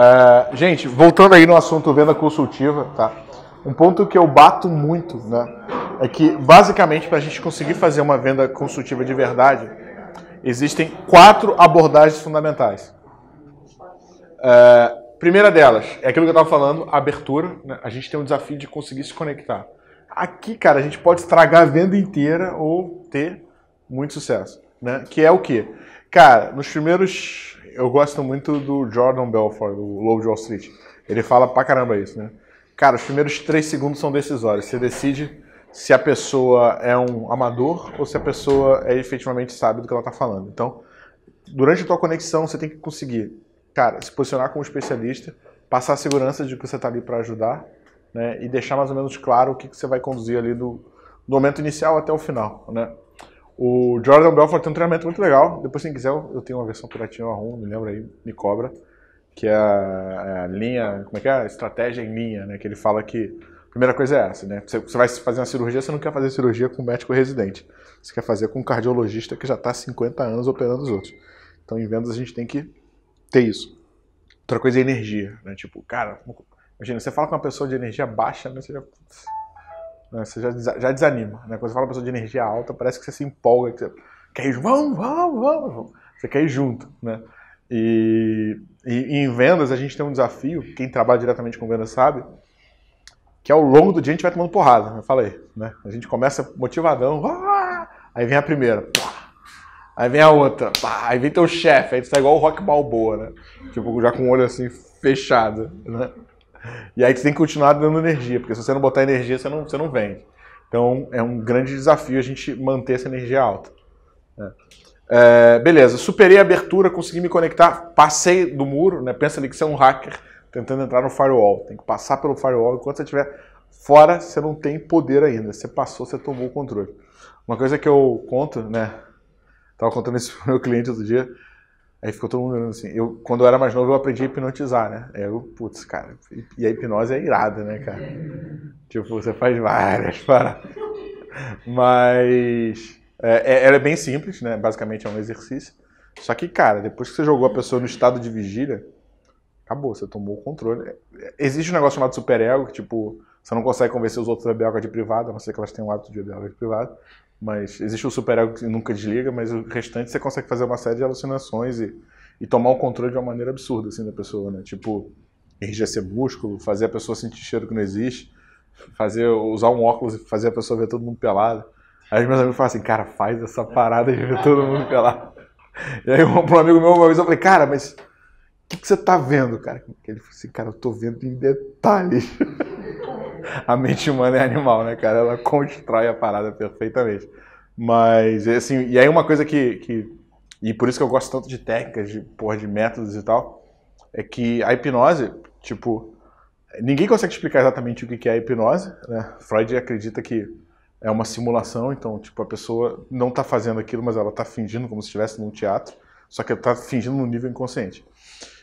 Ah, gente, voltando aí no assunto venda consultiva, tá? Um ponto que eu bato muito, né? É que basicamente para a gente conseguir fazer uma venda consultiva de verdade, existem quatro abordagens fundamentais. Ah, primeira delas é aquilo que eu estava falando, abertura. Né? A gente tem um desafio de conseguir se conectar. Aqui, cara, a gente pode estragar a venda inteira ou ter muito sucesso né? Que é o quê? Cara, nos primeiros. Eu gosto muito do Jordan Belfort, do Low Wall Street. Ele fala pra caramba isso, né? Cara, os primeiros três segundos são decisórios. Você decide se a pessoa é um amador ou se a pessoa é efetivamente sabe do que ela está falando. Então, durante a tua conexão, você tem que conseguir, cara, se posicionar como especialista, passar a segurança de que você está ali para ajudar, né, e deixar mais ou menos claro o que, que você vai conduzir ali do, do momento inicial até o final, né? O Jordan Belfort tem um treinamento muito legal. Depois, se quiser, eu tenho uma versão piratinha, eu arrumo, me lembra aí, me cobra. Que é a, é a, linha, como é que é? A estratégia em linha, né? Que ele fala que a primeira coisa é essa, né? Você, você vai fazer uma cirurgia, você não quer fazer cirurgia com um médico residente. Você quer fazer com um cardiologista que já está há 50 anos operando os outros. Então, em vendas, a gente tem que ter isso. Outra coisa é energia, né? Tipo, cara, imagina, você fala com uma pessoa de energia baixa, né? Você já né? Você já, já desanima. Né? Quando você fala uma pessoa de energia alta, parece que você se empolga, que você quer ir, vamos, vamos, vamos. Você quer ir junto, né? E, e, e, em vendas a gente tem um desafio, quem trabalha diretamente com vendas sabe, que ao longo do dia a gente vai tomando porrada, eu né? falei, né? A gente começa motivadão, ah! aí vem a primeira, pá! aí vem a outra, pá! aí vem teu chefe, aí tu tá igual o Rock Balboa, né? Tipo, já com o olho assim fechado, né? E aí você tem que continuar dando energia, porque se você não botar energia, você não, você não vende. Então é um grande desafio a gente manter essa energia alta. Né? É, beleza, superei a abertura, consegui me conectar, passei do muro, né? Pensa ali que você é um hacker tentando entrar no firewall. Tem que passar pelo firewall. Enquanto você estiver fora, você não tem poder ainda. Você passou, você tomou o controle. Uma coisa que eu conto, né? Estava contando isso pro meu cliente outro dia. Aí ficou todo mundo olhando assim. Eu, quando eu era mais novo, eu aprendi a hipnotizar, né? Eu, putz, cara. E a hipnose é irada, né, cara? Tipo, você faz várias paradas. Mas. É, é, ela é bem simples, né? Basicamente é um exercício. Só que, cara, depois que você jogou a pessoa no estado de vigília, acabou, você tomou o controle. É, existe um negócio chamado superego, que, tipo, você não consegue convencer os outros a beber água de privado, a não ser que elas tenham o hábito de beber água de privado, Mas existe o super ego que nunca desliga, mas o restante você consegue fazer uma série de alucinações e, e tomar o controle de uma maneira absurda, assim, da pessoa, né? Tipo, enrijecer músculo, fazer a pessoa sentir cheiro que não existe, fazer, usar um óculos e fazer a pessoa ver todo mundo pelado. Aí meus amigos falam assim, cara, faz essa parada de ver todo mundo pelado. E aí um, um amigo meu uma vez eu falei, cara, mas o que, que, você tá vendo, cara? Ele falou assim, cara, eu tô vendo em detalhes. a mente humana é animal, né, cara? Ela constrói a parada perfeitamente. Mas, é, assim, e aí uma coisa que, que e por isso que eu gosto tanto de técnicas, de, porra, de métodos e tal, é que a hipnose, tipo, ninguém consegue explicar exatamente o que é a hipnose, né? Freud acredita que é uma simulação, então, tipo, a pessoa não está fazendo aquilo, mas ela está fingindo como se estivesse num teatro, só que está fingindo no nível inconsciente.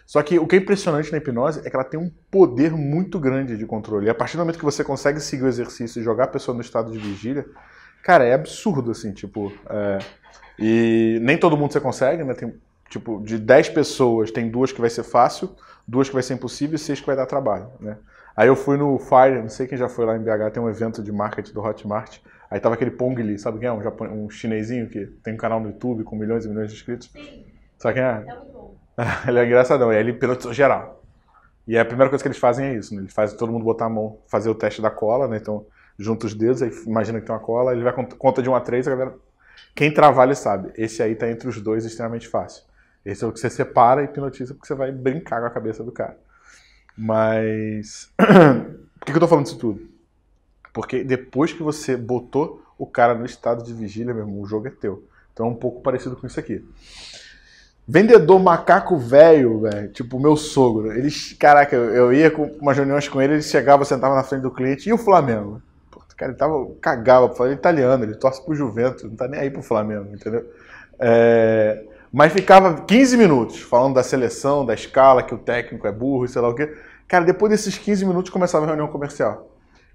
Só que o que é impressionante na hipnose é que ela tem um poder muito grande de controle. E a partir do momento que você consegue seguir o exercício e jogar a pessoa no estado de vigília, cara, é absurdo, assim, tipo. É... E nem todo mundo você consegue, né? Tem, tipo, de 10 pessoas, tem duas que vai ser fácil, duas que vai ser impossível e seis que vai dar trabalho, né? Aí eu fui no Fire, não sei quem já foi lá em BH, tem um evento de marketing do Hotmart. Aí tava aquele Pong Li, sabe quem é? Um, japonês, um chinesinho que tem um canal no YouTube com milhões e milhões de inscritos. Sim. Sabe quem é? É muito bom. ele é engraçadão. E aí ele hipnotizou é geral. E a primeira coisa que eles fazem é isso, né? Eles fazem todo mundo botar a mão, fazer o teste da cola, né? Então, junta os dedos, aí imagina que tem uma cola, ele vai conta de 1 a 3, a galera... Quem trabalha sabe. Esse aí tá entre os dois extremamente fácil. Esse é o que você separa e hipnotiza porque você vai brincar com a cabeça do cara. Mas... Por que, que eu tô falando isso tudo? Porque depois que você botou o cara no estado de vigília, meu irmão, o jogo é teu. Então é um pouco parecido com isso aqui. Vendedor macaco velho, velho. Tipo, meu sogro. Ele, caraca, eu ia com umas reuniões com ele, ele chegava, sentava na frente do cliente. E o Flamengo? Pô, cara, ele tava, cagava, falava é italiano, ele torce pro Juventus, não tá nem aí pro Flamengo, entendeu? É... Mas ficava 15 minutos falando da seleção, da escala, que o técnico é burro e sei lá o quê. Cara, depois desses 15 minutos começava a reunião comercial.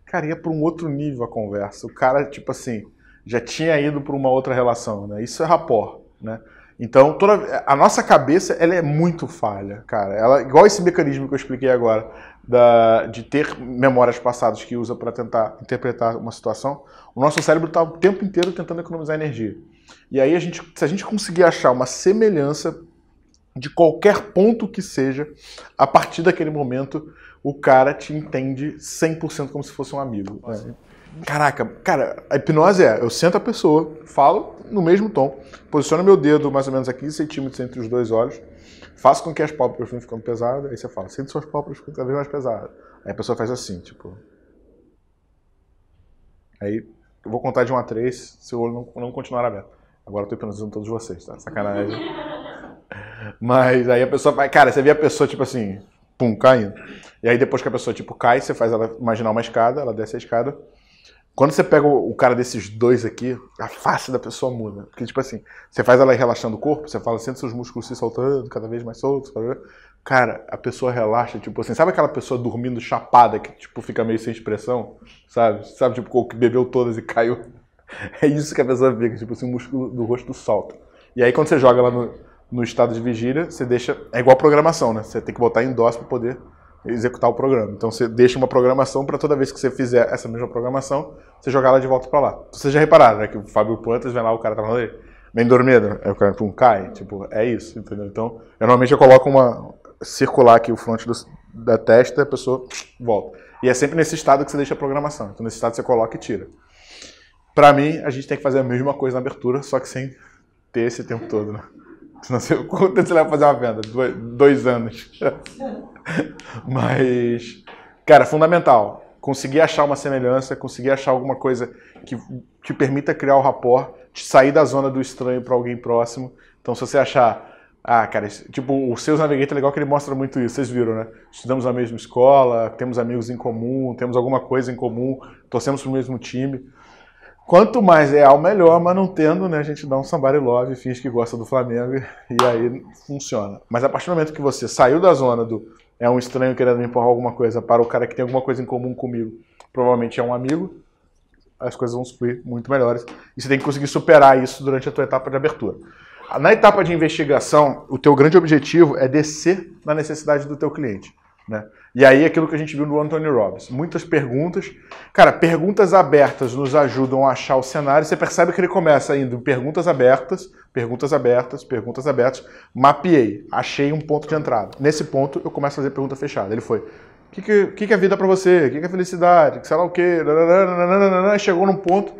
Cara, ia pra um outro nível a conversa. O cara, tipo assim, já tinha ido pra uma outra relação, né? Isso é rapport, né? Então, toda a nossa cabeça, ela é muito falha, cara. Ela igual esse mecanismo que eu expliquei agora, da, de ter memórias passadas que usa para tentar interpretar uma situação, o nosso cérebro está o tempo inteiro tentando economizar energia. E aí a gente, se a gente conseguir achar uma semelhança de qualquer ponto que seja, a partir daquele momento o cara te entende 100% como se fosse um amigo. Né? Caraca, cara, a hipnose é, eu sento a pessoa, falo no mesmo tom, posiciono meu dedo mais ou menos a 15 centímetros entre os dois olhos, faço com que as pálpebras vão ficando pesadas, aí você fala, sente suas pálpebras ficando cada vez mais pesadas. Aí a pessoa faz assim, tipo... Aí eu vou contar de 1 a 3, se o olho não, não continuar aberto. Agora eu tô hipnotizando todos vocês, tá? Sacanagem. Mas aí a pessoa vai, cara, você vê a pessoa, tipo assim, pum, caindo. E aí depois que a pessoa, tipo, cai, você faz ela imaginar uma escada, ela desce a escada quando você pega o cara desses dois aqui, a face da pessoa muda. Porque, tipo assim, você faz ela relaxando o corpo, você fala, sente seus músculos se soltando, cada vez mais soltos. Cara, a pessoa relaxa, tipo assim, sabe aquela pessoa dormindo chapada que, tipo, fica meio sem expressão? Sabe? Sabe, tipo, que bebeu todas e caiu? É isso que a pessoa fica, tipo assim, o músculo do rosto solta. E aí, quando você joga ela no, no estado de vigília, você deixa. É igual programação, né? Você tem que botar em dose para poder executar o programa. Então você deixa uma programação para toda vez que você fizer essa mesma programação, você jogar ela de volta para lá. Vocês já repararam, né? Que o Fábio Plantas vem lá, o cara tá falando, vem dormido, aí o cara pum, cai, tipo, é isso, entendeu? Então, eu, normalmente eu coloco uma circular aqui o front do, da testa, a pessoa volta. E é sempre nesse estado que você deixa a programação. Então nesse estado você coloca e tira. Para mim, a gente tem que fazer a mesma coisa na abertura, só que sem ter esse tempo todo, né? Não sei quanto tempo você vai fazer uma venda. Dois, anos. Mas, cara, fundamental. Conseguir achar uma semelhança, conseguir achar alguma coisa que te permita criar o rapport, sair da zona do estranho para alguém próximo. Então, se você achar ah, cara, tipo, o Seus Navigator é legal que ele mostra muito isso, vocês viram, né? Estudamos na mesma escola, temos amigos em comum, temos alguma coisa em comum, torcemos para o mesmo time. Quanto mais real, melhor, mas não tendo, né, a gente dá um somebody love, finge que gosta do Flamengo e aí funciona. Mas a partir do momento que você saiu da zona do é um estranho querendo me empurrar alguma coisa para o cara que tem alguma coisa em comum comigo, provavelmente é um amigo, as coisas vão fluir muito melhores. E você tem que conseguir superar isso durante a tua etapa de abertura. Na etapa de investigação, o teu grande objetivo é descer na necessidade do teu cliente. Né? E aí aquilo que a gente viu no Anthony Robbins. Muitas perguntas. Cara, perguntas abertas nos ajudam a achar o cenário. Você percebe que ele começa indo em perguntas abertas, perguntas abertas, perguntas abertas. Mapeei, achei um ponto de entrada. Nesse ponto eu começo a fazer pergunta fechada. Ele foi, o que, que, que, que é vida para você? O que, que é felicidade? Que sei lá o quê? Chegou num ponto,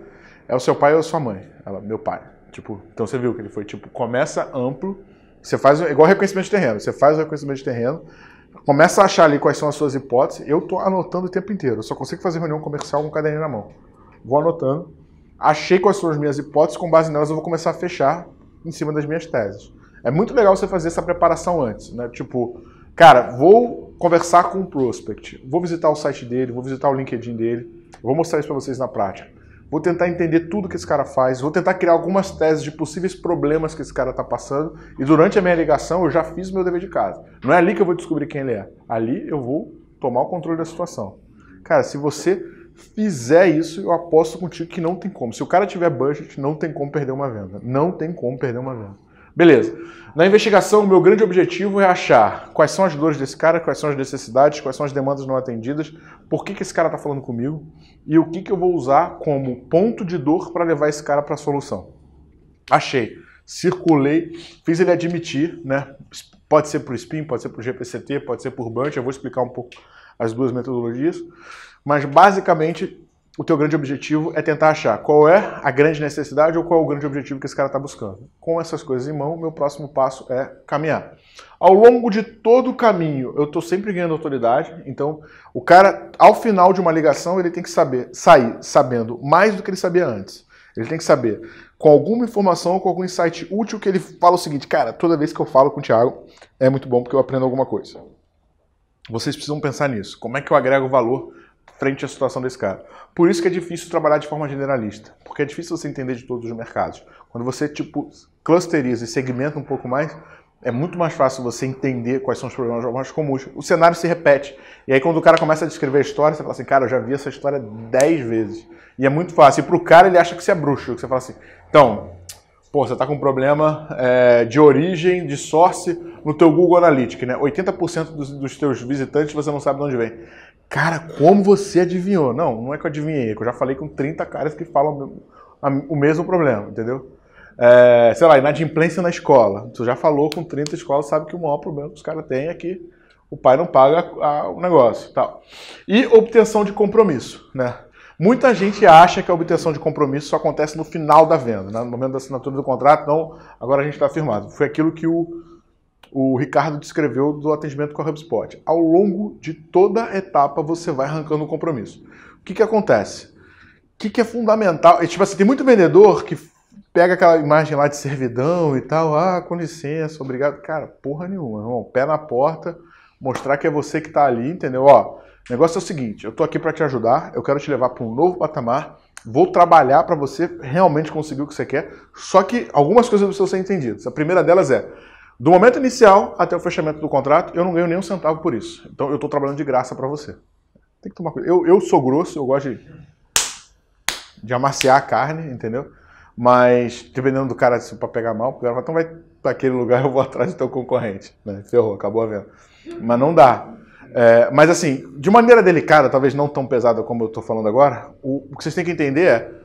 é o seu pai ou a sua mãe? Ela, meu pai. Tipo, então você viu que ele foi, tipo, começa amplo, você faz igual reconhecimento de terreno. Você faz o reconhecimento de terreno, Começa a achar ali quais são as suas hipóteses. Eu estou anotando o tempo inteiro. Eu só consigo fazer reunião comercial com o caderninho na mão. Vou anotando. Achei quais são as minhas hipóteses, com base nelas eu vou começar a fechar em cima das minhas teses. É muito legal você fazer essa preparação antes, né? Tipo, cara, vou conversar com um prospect, vou visitar o site dele, vou visitar o LinkedIn dele, vou mostrar isso para vocês na prática vou tentar entender tudo que esse cara faz, vou tentar criar algumas teses de possíveis problemas que esse cara está passando, e durante a minha ligação eu já fiz meu dever de casa. Não é ali que eu vou descobrir quem ele é, ali eu vou tomar o controle da situação. Cara, se você fizer isso, eu aposto contigo que não tem como. Se o cara tiver budget, não tem como perder uma venda. Não tem como perder uma venda. Beleza. Na investigação, o meu grande objetivo é achar quais são as dores desse cara, quais são as necessidades, quais são as demandas não atendidas, por que, que esse cara está falando comigo e o que, que eu vou usar como ponto de dor para levar esse cara para a solução. Achei, circulei, fiz ele admitir, né? Pode ser por SPIN, pode ser por GPCT, pode ser por BUNT, eu vou explicar um pouco as duas metodologias, mas basicamente o teu grande objetivo é tentar achar qual é a grande necessidade ou qual é o grande objetivo que esse cara está buscando. Com essas coisas em mão, meu próximo passo é caminhar. Ao longo de todo o caminho, eu estou sempre ganhando autoridade, então o cara, ao final de uma ligação, ele tem que saber sair sabendo mais do que ele sabia antes. Ele tem que saber com alguma informação, com algum insight útil que ele fala o seguinte, cara, toda vez que eu falo com o Thiago, é muito bom porque eu aprendo alguma coisa. Vocês precisam pensar nisso. Como é que eu agrego valor frente à situação desse cara. Por isso que é difícil trabalhar de forma generalista, porque é difícil você entender de todos os mercados. Quando você tipo clusteriza e segmenta um pouco mais, é muito mais fácil você entender quais são os problemas mais comuns. O cenário se repete. E aí quando o cara começa a descrever a história, você fala assim, cara, eu já vi essa história 10 vezes. E é muito fácil. E para o cara ele acha que você é bruxo, que você fala assim, então, pô, você tá com um problema é, de origem, de source, no teu Google Analytics, né? 80% dos, dos teus visitantes você não sabe de onde vem. Cara, como você adivinhou? Não, não é que eu adivinhei, é que eu já falei com 30 caras que falam o mesmo problema, entendeu? É, sei lá, inadimplência na escola. Tu já falou com 30 escolas, sabe que o maior problema que os caras têm é que o pai não paga a, a, o negócio tal. E obtenção de compromisso, né? Muita gente acha que a obtenção de compromisso só acontece no final da venda, né? no momento da assinatura do contrato, não, agora a gente está firmado. Foi aquilo que o, o Ricardo descreveu do atendimento com a HubSpot. Ao longo de toda a etapa, você vai arrancando o compromisso. O que, que acontece? O que, que é fundamental? É, tipo assim, tem muito vendedor que pega aquela imagem lá de servidão e tal, ah, com licença, obrigado. Cara, porra nenhuma, irmão. Pé na porta, mostrar que é você que está ali, entendeu? Ó, o negócio é o seguinte, eu estou aqui para te ajudar, eu quero te levar para um novo patamar, vou trabalhar para você realmente conseguir o que você quer, só que algumas coisas precisam ser entendidas. A primeira delas é, do momento inicial até o fechamento do contrato, eu não ganho nem um centavo por isso. Então eu estou trabalhando de graça para você. Tem que tomar cuidado. Eu, eu sou grosso, eu gosto de, de amaciar a carne, entendeu? Mas dependendo do cara se para pegar mal, o cara fala, então vai para aquele lugar, eu vou atrás do teu concorrente. Né? Ferrou, acabou a venda. Mas não dá. É, mas assim, de maneira delicada, talvez não tão pesada como eu estou falando agora, o, o que vocês têm que entender é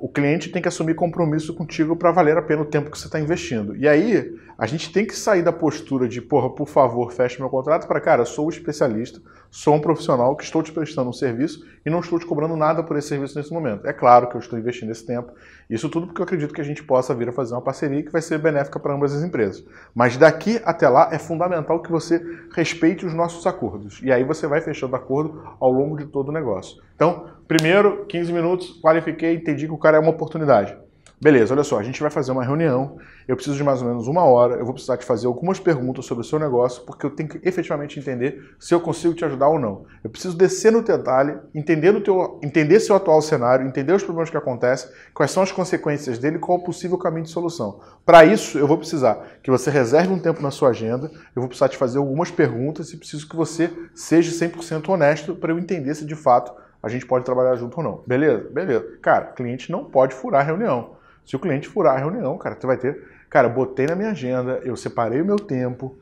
o cliente tem que assumir compromisso contigo para valer a pena o tempo que você está investindo. E aí, a gente tem que sair da postura de, porra, por favor, feche meu contrato, para, cara, sou um especialista, sou um profissional que estou te prestando um serviço e não estou te cobrando nada por esse serviço nesse momento. É claro que eu estou investindo esse tempo, isso tudo porque eu acredito que a gente possa vir a fazer uma parceria que vai ser benéfica para ambas as empresas. Mas daqui até lá é fundamental que você respeite os nossos acordos. E aí você vai fechando acordo ao longo de todo o negócio. Então, primeiro, 15 minutos, qualifiquei, entendi que o cara é uma oportunidade. Beleza, olha só, a gente vai fazer uma reunião, eu preciso de mais ou menos uma hora, eu vou precisar te fazer algumas perguntas sobre o seu negócio, porque eu tenho que efetivamente entender se eu consigo te ajudar ou não. Eu preciso descer no detalhe, entender, o teu, entender seu atual cenário, entender os problemas que acontecem, quais são as consequências dele qual o possível caminho de solução. Para isso, eu vou precisar que você reserve um tempo na sua agenda, eu vou precisar te fazer algumas perguntas e preciso que você seja 100% honesto para eu entender se de fato a gente pode trabalhar junto ou não. Beleza? Beleza. Cara, cliente não pode furar a reunião. Se o cliente furar a reunião, cara, você vai ter. Cara, eu botei na minha agenda, eu separei o meu tempo.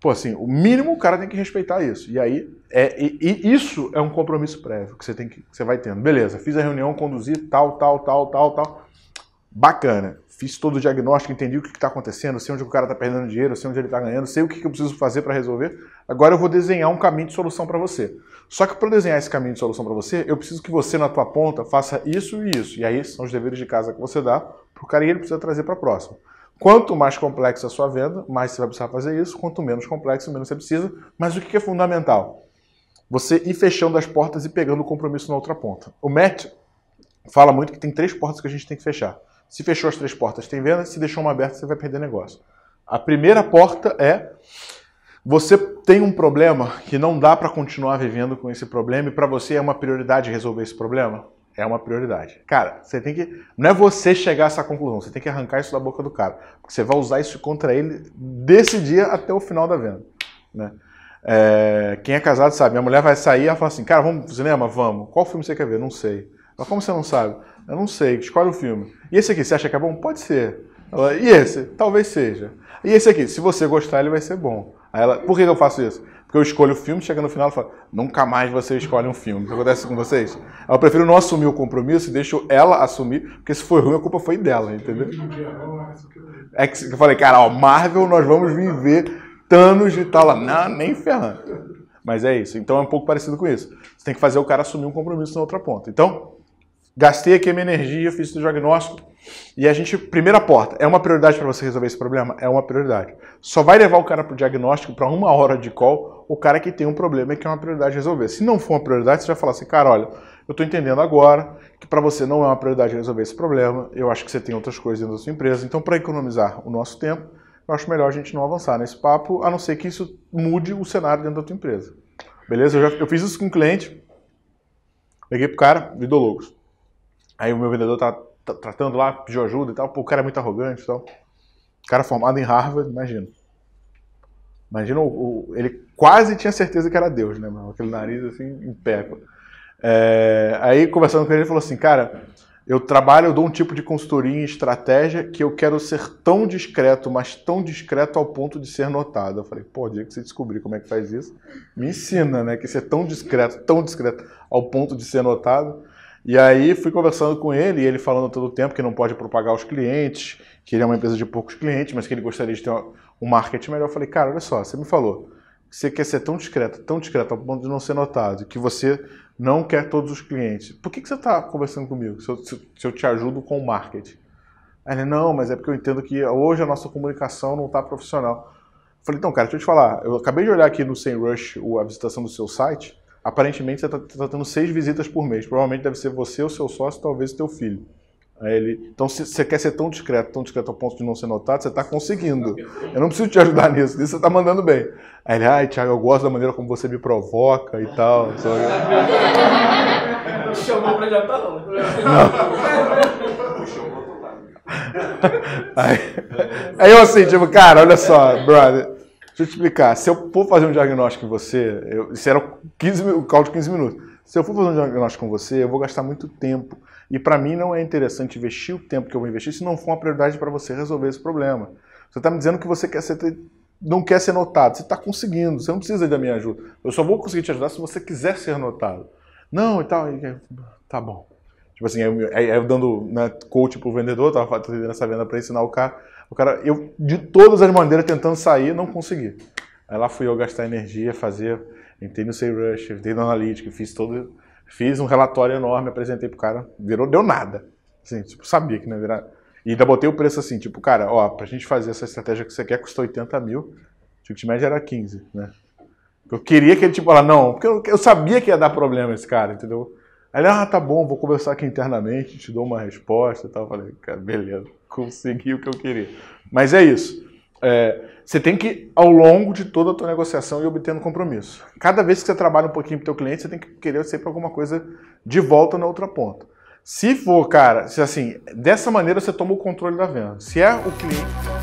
Pô, assim, o mínimo o cara tem que respeitar isso. E aí, é, e, e isso é um compromisso prévio que você, tem que, que você vai tendo. Beleza, fiz a reunião, conduzi tal, tal, tal, tal, tal. Bacana. Fiz todo o diagnóstico, entendi o que está acontecendo, sei onde o cara está perdendo dinheiro, sei onde ele está ganhando, sei o que, que eu preciso fazer para resolver. Agora eu vou desenhar um caminho de solução para você. Só que para desenhar esse caminho de solução para você, eu preciso que você, na tua ponta, faça isso e isso. E aí são os deveres de casa que você dá para o cara e ele precisa trazer para a próxima. Quanto mais complexa a sua venda, mais você vai precisar fazer isso. Quanto menos complexo, menos você precisa. Mas o que é fundamental? Você ir fechando as portas e pegando o compromisso na outra ponta. O Matt fala muito que tem três portas que a gente tem que fechar. Se fechou as três portas, tem venda. Se deixou uma aberta, você vai perder negócio. A primeira porta é você tem um problema que não dá para continuar vivendo com esse problema e para você é uma prioridade resolver esse problema? É uma prioridade. Cara, você tem que. Não é você chegar a essa conclusão, você tem que arrancar isso da boca do cara. Porque você vai usar isso contra ele desse dia até o final da venda. Né? É... Quem é casado sabe, minha mulher vai sair e ela fala assim: Cara, vamos pro cinema? Vamos. Qual filme você quer ver? Não sei. Mas como você não sabe? Eu não sei, escolhe o filme. E esse aqui, você acha que é bom? Pode ser. Ela, e esse? Talvez seja. E esse aqui, se você gostar, ele vai ser bom. Aí ela, por que, eu faço isso? Porque eu escolho o filme, chega no final e fala, nunca mais você escolhe um filme. O que acontece com vocês? Eu prefiro não assumir o compromisso e deixo ela assumir, porque se foi ruim, a culpa foi dela, entendeu? É que eu falei, cara, ó, Marvel, nós vamos viver Thanos e tal. Não, nem ferrando. Mas é isso. Então é um pouco parecido com isso. Você tem que fazer o cara assumir um compromisso na outra ponta. Então, Gastei aqui a minha energia, fiz o diagnóstico. E a gente, primeira porta, é uma prioridade para você resolver esse problema? É uma prioridade. Só vai levar o cara para o diagnóstico, para uma hora de call, o cara que tem um problema e que é uma prioridade resolver. Se não for uma prioridade, você vai falar assim, cara, olha, eu estou entendendo agora que para você não é uma prioridade resolver esse problema, eu acho que você tem outras coisas dentro da sua empresa, então para economizar o nosso tempo, eu acho melhor a gente não avançar nesse papo, a não ser que isso mude o cenário dentro da tua empresa. Beleza? Eu, já, eu fiz isso com um cliente, peguei o cara, Vidologos. Aí o meu vendedor tá tratando lá, pediu ajuda e tal. Pô, o cara é muito arrogante e tal. O cara formado em Harvard, imagina. Imagina, o, o, ele quase tinha certeza que era Deus, né, mano? Aquele nariz assim, em pé. É, aí, conversando com ele, ele falou assim: Cara, eu trabalho, eu dou um tipo de consultoria em estratégia que eu quero ser tão discreto, mas tão discreto ao ponto de ser notado. Eu falei: Pô, dia que você descobrir como é que faz isso, me ensina, né? Que ser tão discreto, tão discreto ao ponto de ser notado. E aí fui conversando com ele, e ele falando todo o tempo que não pode propagar os clientes, que ele é uma empresa de poucos clientes, mas que ele gostaria de ter um marketing melhor. Eu falei, cara, olha só, você me falou, que você quer ser tão discreto, tão discreto, ao ponto de não ser notado, que você não quer todos os clientes. Por que, que você está conversando comigo, se eu, se eu, te ajudo com o marketing? Aí ele, não, mas é porque eu entendo que hoje a nossa comunicação não está profissional. Eu falei, então, cara, deixa eu te falar, eu acabei de olhar aqui no Sem Rush a visitação do seu site, aparentemente você está tá tendo seis visitas por mês. Provavelmente deve ser você, o seu sócio, talvez o teu filho. Aí ele, então, se você quer ser tão discreto, tão discreto ao ponto de não ser notado, você está conseguindo. Eu não preciso te ajudar nisso, nisso você está mandando bem. Aí ele, ai, Thiago, eu gosto da maneira como você me provoca e tal. Não chamou para não. Né? Aí, aí eu assim, tipo, cara, olha só, brother, Deixa eu te explicar. Se eu for fazer um diagnóstico em você, eu, isso era 15, o call de 15 minutos. Se eu for fazer um diagnóstico com você, eu vou gastar muito tempo. E para mim não é interessante investir o tempo que eu vou investir se não for uma prioridade para você resolver esse problema. Você está me dizendo que você quer ser, não quer ser notado. Você está conseguindo, você não precisa da minha ajuda. Eu só vou conseguir te ajudar se você quiser ser notado. Não, e tal. E, tá bom. Tipo assim, eu, eu dando né, coach pro vendedor, tava fazendo essa venda para ensinar o cara. O cara, eu de todas as maneiras tentando sair, não consegui. Aí lá fui eu gastar energia, fazer, entrei no Save Rush, entrei no Analytics, fiz todo, fiz um relatório enorme, apresentei pro cara, virou, deu nada. Assim, tipo, sabia que não ia virar. E ainda botei o preço assim, tipo, cara, ó, pra gente fazer essa estratégia que você quer, custa 80 mil, o ticket era 15, né? Eu queria que ele, tipo, falasse, não, porque eu, eu sabia que ia dar problema esse cara, entendeu? Ele, ah, tá bom, vou conversar aqui internamente, te dou uma resposta e tal. Eu falei, cara, beleza, consegui o que eu queria. Mas é isso. É, você tem que, ao longo de toda a tua negociação, ir obtendo compromisso. Cada vez que você trabalha um pouquinho pro teu cliente, você tem que querer sempre alguma coisa de volta na outra ponta. Se for, cara, se assim, dessa maneira você toma o controle da venda. Se é o cliente...